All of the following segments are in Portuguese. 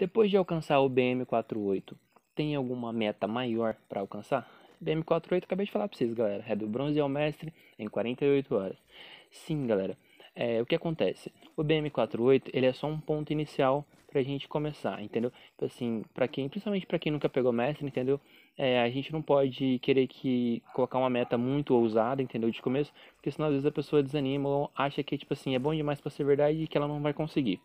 Depois de alcançar o BM48, tem alguma meta maior para alcançar? BM48, acabei de falar para vocês, galera. É do bronze ao mestre em 48 horas. Sim, galera. É, o que acontece? O BM48 ele é só um ponto inicial pra gente começar, entendeu? Então, assim, para quem, principalmente para quem nunca pegou mestre, entendeu? É, a gente não pode querer que colocar uma meta muito ousada, entendeu? De começo, porque senão às vezes a pessoa desanima ou acha que tipo assim é bom demais para ser verdade e que ela não vai conseguir.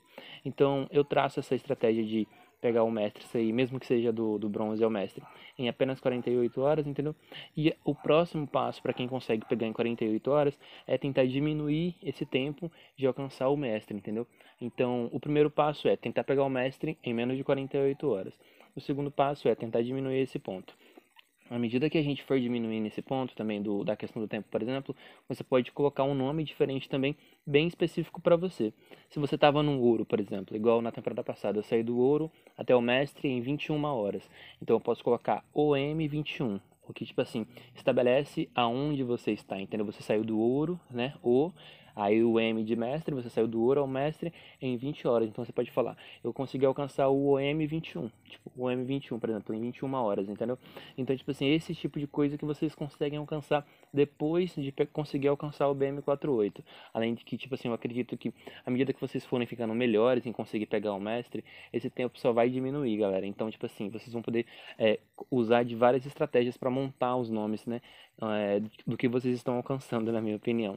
Então eu traço essa estratégia de pegar o mestre aí mesmo que seja do, do bronze ao é mestre, em apenas 48 horas, entendeu? E o próximo passo para quem consegue pegar em 48 horas é tentar diminuir esse tempo de alcançar o mestre, entendeu? Então, o primeiro passo é tentar pegar o mestre em menos de 48 horas. O segundo passo é tentar diminuir esse ponto à medida que a gente for diminuindo esse ponto também do, da questão do tempo, por exemplo, você pode colocar um nome diferente também, bem específico para você. Se você estava no ouro, por exemplo, igual na temporada passada, eu saí do ouro até o mestre em 21 horas. Então eu posso colocar OM21, o que tipo assim, estabelece aonde você está, entendeu? Você saiu do ouro, né? O Aí o M de mestre, você saiu do ouro ao mestre em 20 horas. Então você pode falar, eu consegui alcançar o OM 21, tipo, o OM 21, por exemplo, em 21 horas, entendeu? Então, tipo assim, esse tipo de coisa que vocês conseguem alcançar depois de conseguir alcançar o BM48. Além de que, tipo assim, eu acredito que à medida que vocês forem ficando melhores em conseguir pegar o mestre, esse tempo só vai diminuir, galera. Então, tipo assim, vocês vão poder é, usar de várias estratégias para montar os nomes, né? É, do que vocês estão alcançando, na minha opinião.